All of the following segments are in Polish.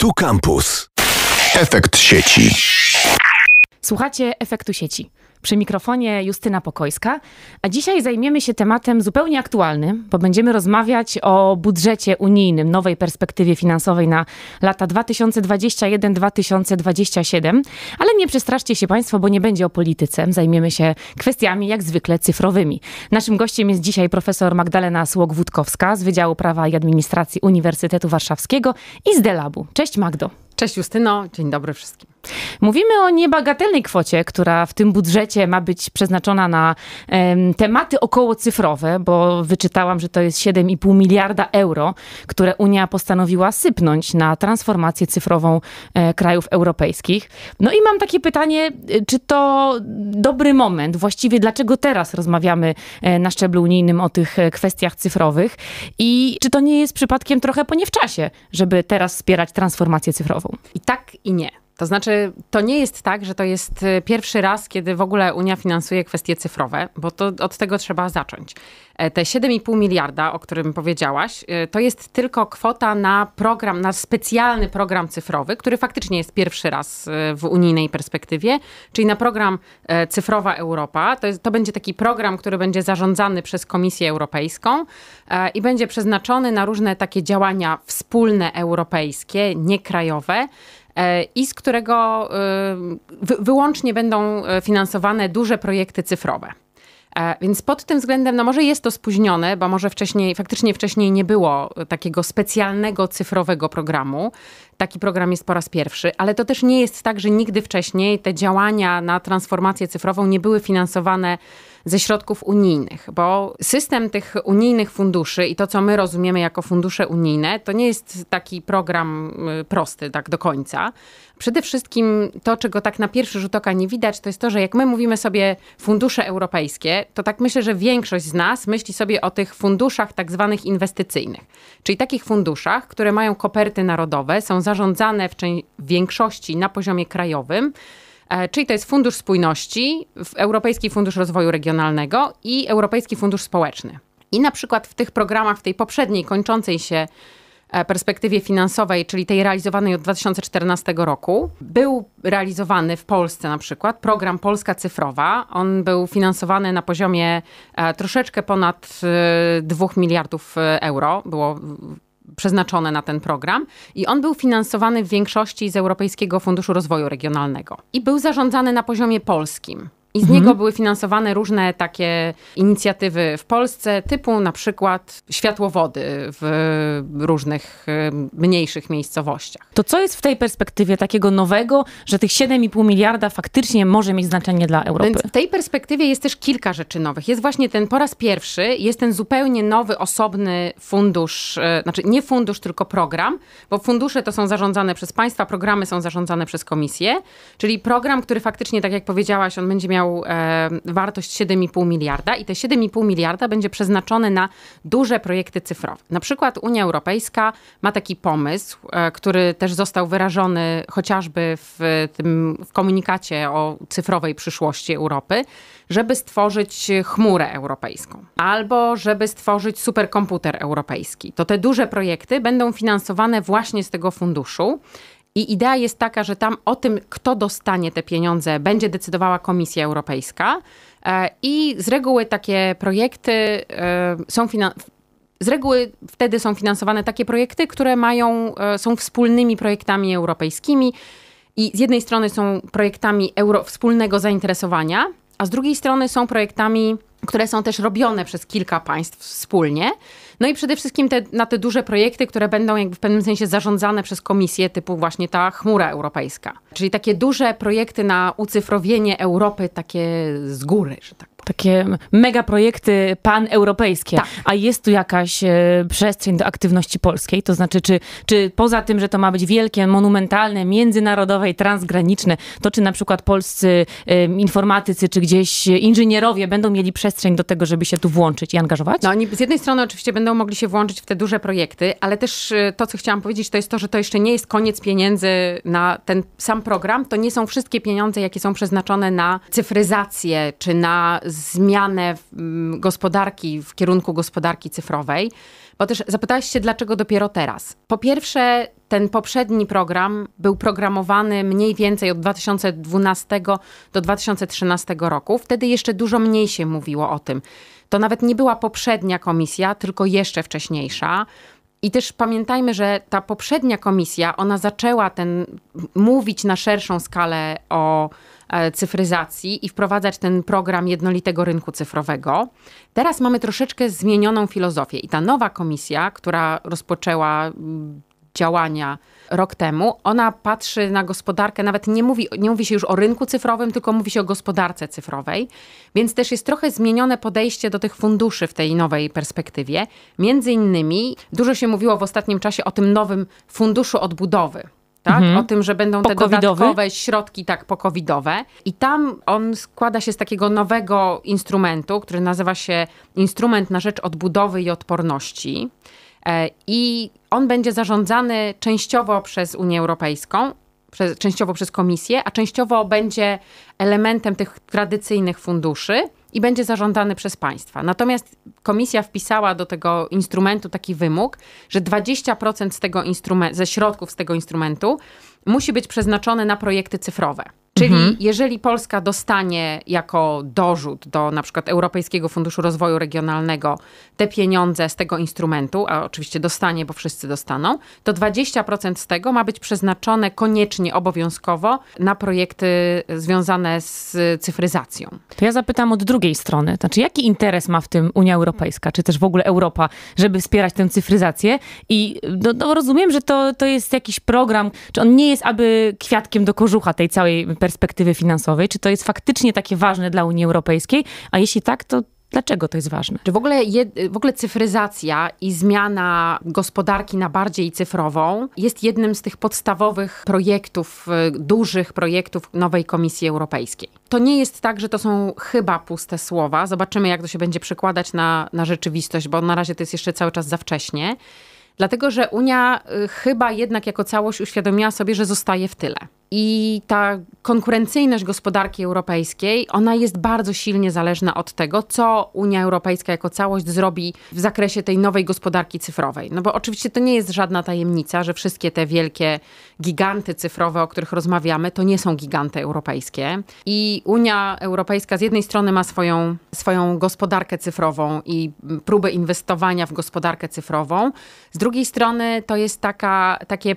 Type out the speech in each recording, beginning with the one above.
Tu kampus. Efekt sieci. Słuchacie efektu sieci. Przy mikrofonie Justyna Pokojska, a dzisiaj zajmiemy się tematem zupełnie aktualnym, bo będziemy rozmawiać o budżecie unijnym, nowej perspektywie finansowej na lata 2021-2027. Ale nie przestraszcie się Państwo, bo nie będzie o polityce. Zajmiemy się kwestiami jak zwykle cyfrowymi. Naszym gościem jest dzisiaj profesor Magdalena Słok-Wódkowska z Wydziału Prawa i Administracji Uniwersytetu Warszawskiego i z Delabu. Cześć Magdo. Cześć Justyno, dzień dobry wszystkim. Mówimy o niebagatelnej kwocie, która w tym budżecie ma być przeznaczona na um, tematy około cyfrowe, bo wyczytałam, że to jest 7,5 miliarda euro, które Unia postanowiła sypnąć na transformację cyfrową e, krajów europejskich. No i mam takie pytanie, e, czy to dobry moment? Właściwie dlaczego teraz rozmawiamy e, na szczeblu unijnym o tych e, kwestiach cyfrowych i czy to nie jest przypadkiem trochę poniewczasie, żeby teraz wspierać transformację cyfrową? I tak i nie. To znaczy, to nie jest tak, że to jest y, pierwszy raz, kiedy w ogóle Unia finansuje kwestie cyfrowe, bo to od tego trzeba zacząć. E, te 7,5 miliarda, o którym powiedziałaś, y, to jest tylko kwota na program, na specjalny program cyfrowy, który faktycznie jest pierwszy raz y, w unijnej perspektywie, czyli na program e, Cyfrowa Europa. To, jest, to będzie taki program, który będzie zarządzany przez Komisję Europejską e, i będzie przeznaczony na różne takie działania wspólne europejskie, niekrajowe. E, i z którego e, wyłącznie będą e, finansowane duże projekty cyfrowe. Więc pod tym względem, no może jest to spóźnione, bo może wcześniej, faktycznie wcześniej nie było takiego specjalnego cyfrowego programu. Taki program jest po raz pierwszy, ale to też nie jest tak, że nigdy wcześniej te działania na transformację cyfrową nie były finansowane ze środków unijnych, bo system tych unijnych funduszy i to, co my rozumiemy jako fundusze unijne, to nie jest taki program y, prosty, tak do końca. Przede wszystkim to, czego tak na pierwszy rzut oka nie widać, to jest to, że jak my mówimy sobie fundusze europejskie, to tak myślę, że większość z nas myśli sobie o tych funduszach tak zwanych inwestycyjnych, czyli takich funduszach, które mają koperty narodowe, są zarządzane w, w większości na poziomie krajowym E, czyli to jest Fundusz Spójności, Europejski Fundusz Rozwoju Regionalnego i Europejski Fundusz Społeczny. I na przykład w tych programach, w tej poprzedniej, kończącej się e, perspektywie finansowej, czyli tej realizowanej od 2014 roku, był realizowany w Polsce na przykład program Polska Cyfrowa. On był finansowany na poziomie e, troszeczkę ponad 2 miliardów euro. Było przeznaczone na ten program i on był finansowany w większości z Europejskiego Funduszu Rozwoju Regionalnego i był zarządzany na poziomie polskim. I z mhm. niego były finansowane różne takie inicjatywy w Polsce, typu na przykład światłowody w różnych y, mniejszych miejscowościach. To co jest w tej perspektywie takiego nowego, że tych 7,5 miliarda faktycznie może mieć znaczenie dla Europy? Więc w tej perspektywie jest też kilka rzeczy nowych. Jest właśnie ten po raz pierwszy, jest ten zupełnie nowy, osobny fundusz, y, znaczy nie fundusz, tylko program, bo fundusze to są zarządzane przez państwa, programy są zarządzane przez komisję, czyli program, który faktycznie, tak jak powiedziałaś, on będzie miał miał e, wartość 7,5 miliarda i te 7,5 miliarda będzie przeznaczone na duże projekty cyfrowe. Na przykład Unia Europejska ma taki pomysł, e, który też został wyrażony chociażby w tym w komunikacie o cyfrowej przyszłości Europy, żeby stworzyć chmurę europejską albo żeby stworzyć superkomputer europejski. To te duże projekty będą finansowane właśnie z tego funduszu i idea jest taka, że tam o tym, kto dostanie te pieniądze, będzie decydowała Komisja Europejska. E, I z reguły takie projekty e, są finansowane z reguły wtedy są finansowane takie projekty, które mają, e, są wspólnymi projektami europejskimi i z jednej strony są projektami euro, wspólnego zainteresowania, a z drugiej strony są projektami które są też robione przez kilka państw wspólnie. No i przede wszystkim te, na te duże projekty, które będą jakby w pewnym sensie zarządzane przez komisję, typu właśnie ta chmura europejska. Czyli takie duże projekty na ucyfrowienie Europy, takie z góry, że tak takie mega projekty paneuropejskie. Tak. A jest tu jakaś e, przestrzeń do aktywności polskiej? To znaczy, czy, czy poza tym, że to ma być wielkie, monumentalne, międzynarodowe i transgraniczne, to czy na przykład polscy e, informatycy, czy gdzieś inżynierowie będą mieli przestrzeń do tego, żeby się tu włączyć i angażować? No oni z jednej strony oczywiście będą mogli się włączyć w te duże projekty, ale też e, to, co chciałam powiedzieć, to jest to, że to jeszcze nie jest koniec pieniędzy na ten sam program. To nie są wszystkie pieniądze, jakie są przeznaczone na cyfryzację, czy na zmianę mm, gospodarki w kierunku gospodarki cyfrowej, bo też zapytałaś się, dlaczego dopiero teraz. Po pierwsze, ten poprzedni program był programowany mniej więcej od 2012 do 2013 roku. Wtedy jeszcze dużo mniej się mówiło o tym. To nawet nie była poprzednia komisja, tylko jeszcze wcześniejsza. I też pamiętajmy, że ta poprzednia komisja, ona zaczęła ten mówić na szerszą skalę o E, cyfryzacji i wprowadzać ten program jednolitego rynku cyfrowego. Teraz mamy troszeczkę zmienioną filozofię i ta nowa komisja, która rozpoczęła mm, działania rok temu, ona patrzy na gospodarkę, nawet nie mówi, nie mówi się już o rynku cyfrowym, tylko mówi się o gospodarce cyfrowej, więc też jest trochę zmienione podejście do tych funduszy w tej nowej perspektywie. Między innymi dużo się mówiło w ostatnim czasie o tym nowym funduszu odbudowy tak? Mhm. O tym, że będą te dodatkowe środki, tak, pokowidowe. I tam on składa się z takiego nowego instrumentu, który nazywa się Instrument na rzecz odbudowy i odporności. E, I on będzie zarządzany częściowo przez Unię Europejską, przez, częściowo przez Komisję, a częściowo będzie elementem tych tradycyjnych funduszy i będzie zażądany przez państwa. Natomiast komisja wpisała do tego instrumentu taki wymóg, że 20% z tego instrumentu, ze środków z tego instrumentu musi być przeznaczone na projekty cyfrowe. Czyli mhm. jeżeli Polska dostanie jako dorzut do na przykład Europejskiego Funduszu Rozwoju Regionalnego te pieniądze z tego instrumentu, a oczywiście dostanie, bo wszyscy dostaną, to 20% z tego ma być przeznaczone koniecznie, obowiązkowo na projekty związane z cyfryzacją. To ja zapytam od drugiej strony, znaczy jaki interes ma w tym Unia Europejska, czy też w ogóle Europa, żeby wspierać tę cyfryzację? I no, no rozumiem, że to, to jest jakiś program, czy on nie jest aby kwiatkiem do kożucha tej całej perspektywy, perspektywy finansowej? Czy to jest faktycznie takie ważne dla Unii Europejskiej? A jeśli tak, to Dlaczego to jest ważne? Czy w ogóle, je, w ogóle cyfryzacja i zmiana gospodarki na bardziej cyfrową jest jednym z tych podstawowych projektów, y, dużych projektów nowej Komisji Europejskiej. To nie jest tak, że to są chyba puste słowa. Zobaczymy, jak to się będzie przekładać na, na rzeczywistość, bo na razie to jest jeszcze cały czas za wcześnie. Dlatego, że Unia y, chyba jednak jako całość uświadomiła sobie, że zostaje w tyle i ta konkurencyjność gospodarki europejskiej, ona jest bardzo silnie zależna od tego, co Unia Europejska jako całość zrobi w zakresie tej nowej gospodarki cyfrowej. No bo oczywiście to nie jest żadna tajemnica, że wszystkie te wielkie giganty cyfrowe, o których rozmawiamy, to nie są giganty europejskie. I Unia Europejska z jednej strony ma swoją, swoją gospodarkę cyfrową i próbę inwestowania w gospodarkę cyfrową, z drugiej strony to jest taka, takie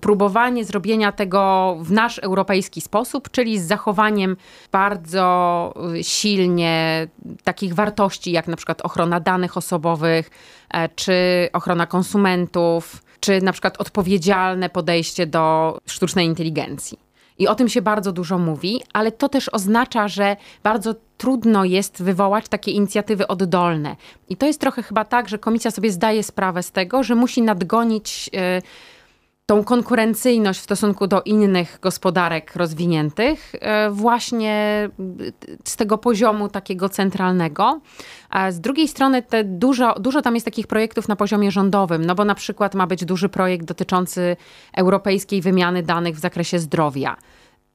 próbowanie zrobienia tego w nasz europejski sposób, czyli z zachowaniem bardzo y, silnie takich wartości, jak na przykład ochrona danych osobowych, e, czy ochrona konsumentów, czy na przykład odpowiedzialne podejście do sztucznej inteligencji. I o tym się bardzo dużo mówi, ale to też oznacza, że bardzo trudno jest wywołać takie inicjatywy oddolne. I to jest trochę chyba tak, że komisja sobie zdaje sprawę z tego, że musi nadgonić. Yy, tą konkurencyjność w stosunku do innych gospodarek rozwiniętych, e, właśnie e, z tego poziomu takiego centralnego. z drugiej strony te dużo, dużo tam jest takich projektów na poziomie rządowym, no bo na przykład ma być duży projekt dotyczący europejskiej wymiany danych w zakresie zdrowia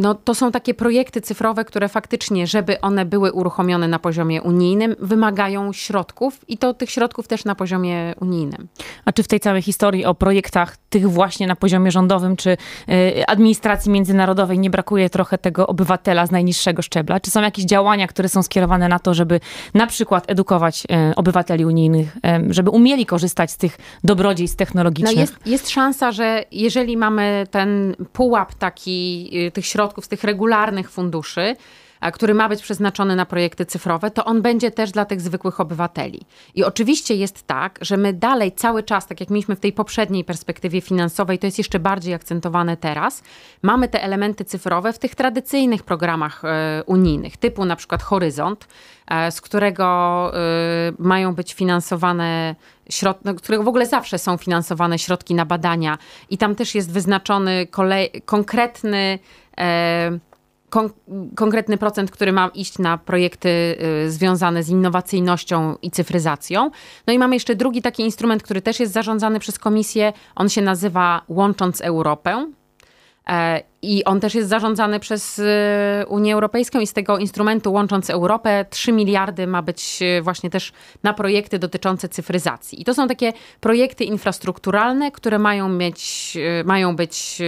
no, to są takie projekty cyfrowe, które faktycznie, żeby one były uruchomione na poziomie unijnym, wymagają środków i to tych środków też na poziomie unijnym. A czy w tej całej historii o projektach tych właśnie na poziomie rządowym czy y, administracji międzynarodowej nie brakuje trochę tego obywatela z najniższego szczebla? Czy są jakieś działania, które są skierowane na to, żeby na przykład edukować y, obywateli unijnych, y, żeby umieli korzystać z tych dobrodziejstw technologicznych? No jest, jest szansa, że jeżeli mamy ten pułap taki y, tych środków, środków z tych regularnych funduszy który ma być przeznaczony na projekty cyfrowe, to on będzie też dla tych zwykłych obywateli. I oczywiście jest tak, że my dalej cały czas, tak jak mieliśmy w tej poprzedniej perspektywie finansowej, to jest jeszcze bardziej akcentowane teraz, mamy te elementy cyfrowe w tych tradycyjnych programach e, unijnych, typu na przykład Horyzont, e, z którego e, mają być finansowane środki, no, którego w ogóle zawsze są finansowane środki na badania i tam też jest wyznaczony kolej, konkretny kon konkretny procent, który ma iść na projekty y, związane z innowacyjnością i cyfryzacją. No i mamy jeszcze drugi taki instrument, który też jest zarządzany przez komisję. On się nazywa Łącząc Europę. E, I on też jest zarządzany przez e, Unię Europejską i z tego instrumentu łącząc Europę 3 miliardy ma być e, właśnie też na projekty dotyczące cyfryzacji. I to są takie projekty infrastrukturalne, które mają, mieć, mają być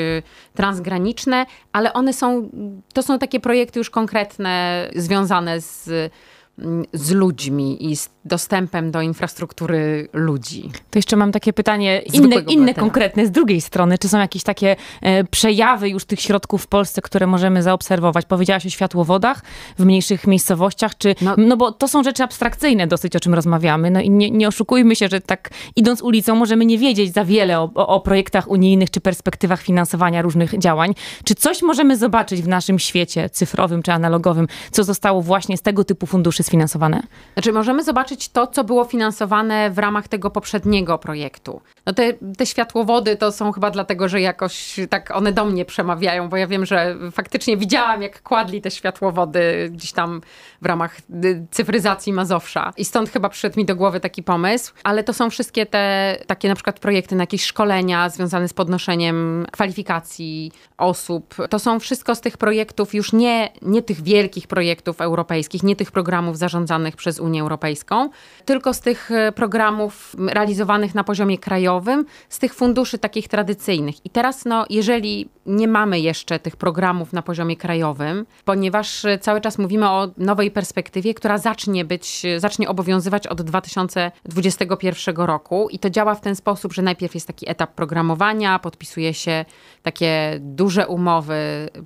transgraniczne, ale one są, to są takie projekty już konkretne, związane z, z ludźmi i z dostępem do infrastruktury ludzi. To jeszcze mam takie pytanie, inne, inne konkretne, z drugiej strony. Czy są jakieś takie e, przejawy już tych środków w Polsce, które możemy zaobserwować? Powiedziałaś o światłowodach w mniejszych miejscowościach, czy... No, no bo to są rzeczy abstrakcyjne dosyć, o czym rozmawiamy. No i nie, nie oszukujmy się, że tak idąc ulicą możemy nie wiedzieć za wiele o, o, o projektach unijnych, czy perspektywach finansowania różnych działań. Czy coś możemy zobaczyć w naszym świecie cyfrowym, czy analogowym, co zostało właśnie z tego typu funduszy sfinansowane? Znaczy możemy zobaczyć zobaczyć to, co było finansowane w ramach tego poprzedniego projektu. No te, te światłowody to są chyba dlatego, że jakoś tak one do mnie przemawiają, bo ja wiem, że faktycznie widziałam, jak kładli te światłowody gdzieś tam w ramach y, cyfryzacji Mazowsza. I stąd chyba przyszedł mi do głowy taki pomysł. Ale to są wszystkie te takie na przykład projekty na jakieś szkolenia związane z podnoszeniem kwalifikacji osób. To są wszystko z tych projektów, już nie, nie tych wielkich projektów europejskich, nie tych programów zarządzanych przez Unię Europejską, tylko z tych e, programów realizowanych na poziomie krajowym, z tych funduszy takich tradycyjnych. I teraz, no, jeżeli nie mamy jeszcze tych programów na poziomie krajowym, ponieważ e, cały czas mówimy o nowej perspektywie, która zacznie być, e, zacznie obowiązywać od 2021 roku i to działa w ten sposób, że najpierw jest taki etap programowania, podpisuje się takie duże umowy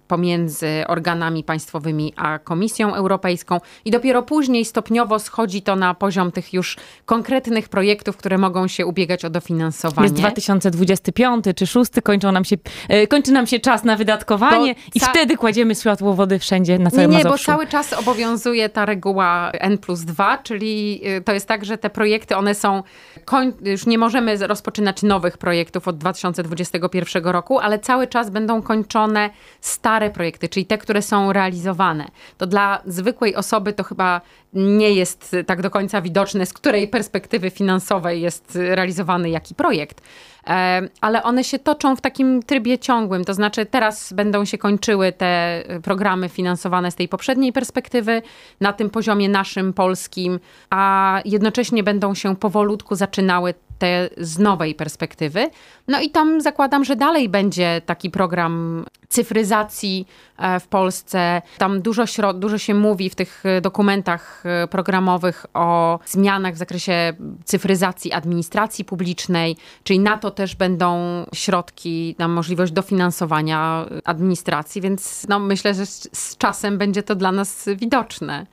pomiędzy organami państwowymi a Komisją Europejską i dopiero później stopniowo schodzi to na poziom poziom tych już konkretnych projektów, które mogą się ubiegać o dofinansowanie. Jest 2025 czy 6, kończą nam się, e, kończy nam się czas na wydatkowanie bo i ca... wtedy kładziemy światło wody wszędzie na całym Nie, nie bo cały czas obowiązuje ta reguła N plus 2, czyli e, to jest tak, że te projekty, one są, koń... już nie możemy rozpoczynać nowych projektów od 2021 roku, ale cały czas będą kończone stare projekty, czyli te, które są realizowane. To dla zwykłej osoby to chyba nie jest tak do końca końca widoczne, z której perspektywy finansowej jest realizowany jaki projekt. E, ale one się toczą w takim trybie ciągłym, to znaczy teraz będą się kończyły te programy finansowane z tej poprzedniej perspektywy na tym poziomie naszym, polskim, a jednocześnie będą się powolutku zaczynały te z nowej perspektywy. No i tam zakładam, że dalej będzie taki program cyfryzacji e, w Polsce. Tam dużo, dużo się mówi w tych e, dokumentach e, programowych o zmianach w zakresie cyfryzacji administracji publicznej, czyli na to też będą środki, na możliwość dofinansowania administracji, więc no, myślę, że z, z czasem będzie to dla nas widoczne.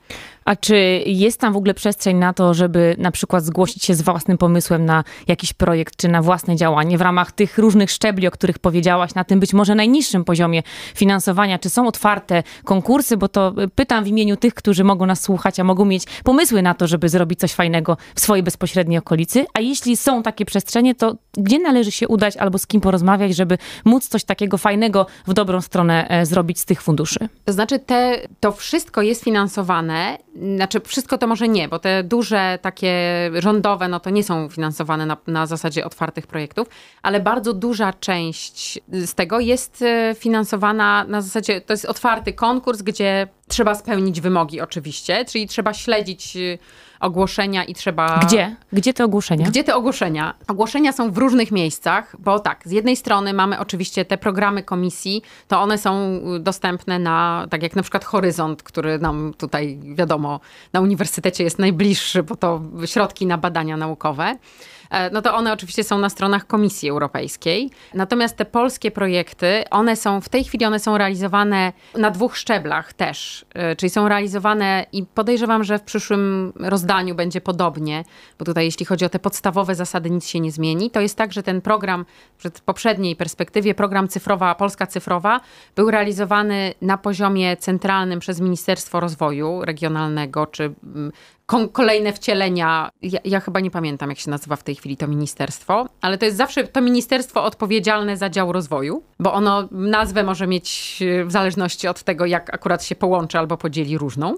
A czy jest tam w ogóle przestrzeń na to, żeby na przykład zgłosić się z własnym pomysłem na jakiś projekt czy na własne działanie w ramach tych różnych szczebli, o których powiedziałaś, na tym być może najniższym poziomie? poziomie finansowania? Czy są otwarte konkursy? Bo to y, pytam w imieniu tych, którzy mogą nas słuchać, a mogą mieć pomysły na to, żeby zrobić coś fajnego w swojej bezpośredniej okolicy. A jeśli są takie przestrzenie, to gdzie należy się udać albo z kim porozmawiać, żeby móc coś takiego fajnego w dobrą stronę e, zrobić z tych funduszy? To znaczy, te, to wszystko jest finansowane. Znaczy, wszystko to może nie, bo te duże, takie rządowe, no to nie są finansowane na, na zasadzie otwartych projektów, ale bardzo duża część z tego jest finansowana e, finansowana na zasadzie, to jest otwarty konkurs, gdzie trzeba spełnić wymogi oczywiście, czyli trzeba śledzić y, ogłoszenia i trzeba... Gdzie? Gdzie te ogłoszenia? Gdzie te ogłoszenia? Ogłoszenia są w różnych miejscach, bo tak, z jednej strony mamy oczywiście te programy komisji, to one są y, dostępne na, tak jak na przykład Horyzont, który nam tutaj, wiadomo, na uniwersytecie jest najbliższy, bo to środki na badania naukowe. E, no to one oczywiście są na stronach Komisji Europejskiej. Natomiast te polskie projekty, one są, w tej chwili one są realizowane na dwóch szczeblach też, e, czyli są realizowane i podejrzewam, że w przyszłym rozdaniu będzie podobnie, bo tutaj jeśli chodzi o te podstawowe zasady, nic się nie zmieni. To jest tak, że ten program, w poprzedniej perspektywie, program cyfrowa, Polska Cyfrowa, był realizowany na poziomie centralnym przez Ministerstwo Rozwoju Regionalnego czy mm, kolejne wcielenia. Ja, ja, chyba nie pamiętam, jak się nazywa w tej chwili to ministerstwo, ale to jest zawsze to ministerstwo odpowiedzialne za dział rozwoju, bo ono nazwę może mieć y, w zależności od tego, jak akurat się połączy albo podzieli różną.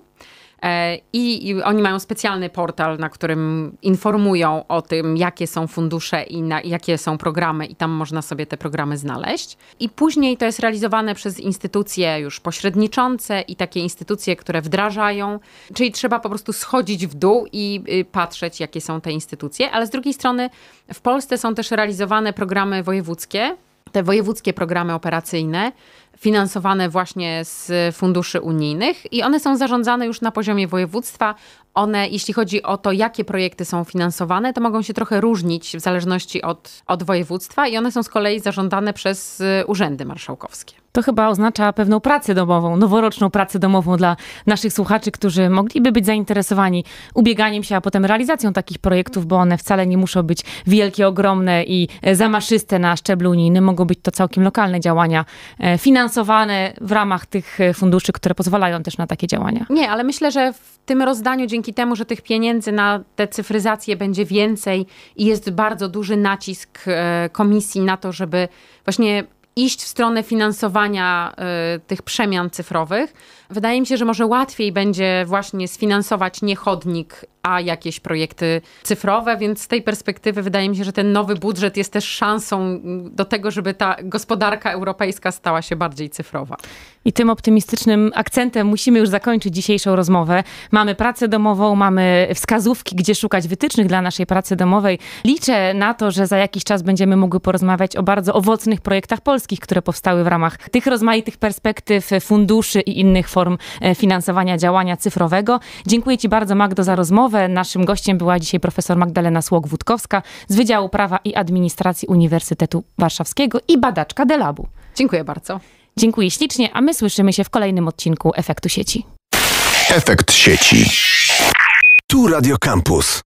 E, I, I, oni mają specjalny portal, na którym informują o tym, jakie są fundusze i na, jakie są programy, i tam można sobie te programy znaleźć. I później to jest realizowane przez instytucje już pośredniczące i takie instytucje, które wdrażają, czyli trzeba po prostu schodzić w dół i y, patrzeć, jakie są te instytucje. Ale z drugiej strony w Polsce są też realizowane programy wojewódzkie, te wojewódzkie programy operacyjne, finansowane właśnie z funduszy unijnych i one są zarządzane już na poziomie województwa. One, jeśli chodzi o to, jakie projekty są finansowane, to mogą się trochę różnić w zależności od, od województwa i one są z kolei zarządzane przez y, urzędy marszałkowskie to chyba oznacza pewną pracę domową, noworoczną pracę domową dla naszych słuchaczy, którzy mogliby być zainteresowani ubieganiem się, a potem realizacją takich projektów, bo one wcale nie muszą być wielkie, ogromne i e, zamaszyste na szczeblu unijnym. Mogą być to całkiem lokalne działania e, finansowane w ramach tych e, funduszy, które pozwalają też na takie działania. Nie, ale myślę, że w tym rozdaniu dzięki temu, że tych pieniędzy na tę cyfryzację będzie więcej i jest bardzo duży nacisk komisji na to, żeby właśnie iść w stronę finansowania y, tych przemian cyfrowych. Wydaje mi się, że może łatwiej będzie właśnie sfinansować nie chodnik, a jakieś projekty cyfrowe, więc z tej perspektywy wydaje mi się, że ten nowy budżet jest też szansą do tego, żeby ta gospodarka europejska stała się bardziej cyfrowa. I tym optymistycznym akcentem musimy już zakończyć dzisiejszą rozmowę. Mamy pracę domową, mamy wskazówki, gdzie szukać wytycznych dla naszej pracy domowej. Liczę na to, że za jakiś czas będziemy mogli porozmawiać o bardzo owocnych projektach polskich które powstały w ramach tych rozmaitych perspektyw, funduszy i innych form e, finansowania działania cyfrowego. Dziękuję Ci bardzo, Magdo, za rozmowę. Naszym gościem była dzisiaj profesor Magdalena słog wódkowska z Wydziału Prawa i Administracji Uniwersytetu Warszawskiego i badaczka Delabu. Dziękuję bardzo. Dziękuję ślicznie, a my słyszymy się w kolejnym odcinku Efektu Sieci. Efekt Sieci. Tu Radio Campus.